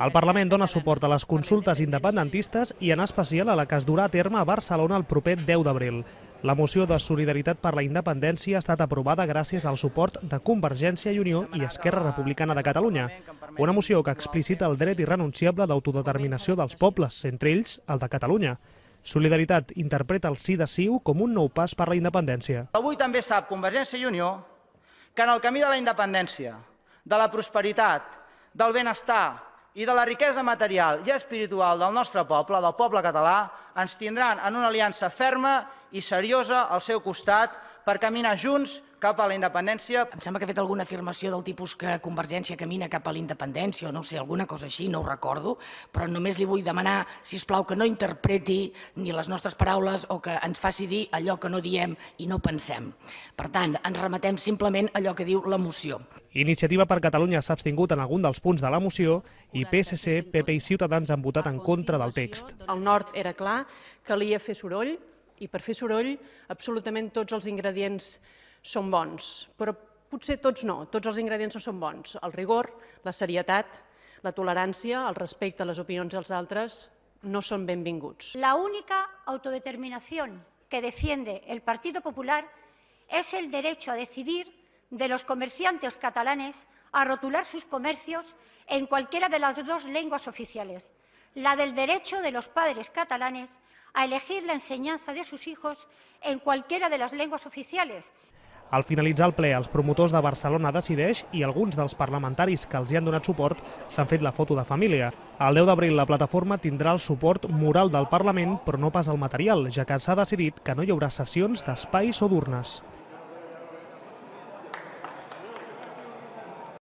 El Parlament dona suport a les consultes independentistes i en especial a la que es durà a terme a Barcelona el proper 10 d'abril. La moció de Solidaritat per la Independència ha estat aprovada gràcies al suport de Convergència i Unió i Esquerra Republicana de Catalunya. Una moció que explicita el dret irrenunciable d'autodeterminació dels pobles, entre ells el de Catalunya. Solidaritat interpreta el sí de Siu com un nou pas per la independència. Avui també sap Convergència i Unió que en el camí de la independència, de la prosperitat, del benestar i de la riquesa material i espiritual del nostre poble, del poble català, ens tindran en una aliança ferma i seriosa al seu costat per caminar junts cap a la independència. Em sembla que ha fet alguna afirmació del tipus que Convergència camina cap a la independència, o no sé, alguna cosa així, no ho recordo, però només li vull demanar, si us plau, que no interpreti ni les nostres paraules o que ens faci dir allò que no diem i no pensem. Per tant, ens remetem simplement allò que diu la moció. Iniciativa per Catalunya s'ha abstingut en algun dels punts de la moció i PSC, PP i Ciutadans han votat en contra del text. El nord era clar, calia fer soroll, i per fer soroll, absolutament tots els ingredients són bons, però potser tots no, tots els ingredients no són bons. El rigor, la serietat, la tolerància, el respecte a les opinions dels altres no són benvinguts. La única autodeterminació que defiende el Partido Popular és el dret a decidir de los comerciantes catalanes a rotular sus comercios en cualquiera de las dos lenguas oficiales, la del derecho de los padres catalanes a elegir la enseñanza de sus hijos en cualquiera de las lenguas oficiales. Al finalitzar el ple, els promotors de Barcelona Decideix i alguns dels parlamentaris que els hi han donat suport s'han fet la foto de família. El 10 d'abril la plataforma tindrà el suport moral del Parlament, però no pas el material, ja que s'ha decidit que no hi haurà sessions d'espais o d'urnes.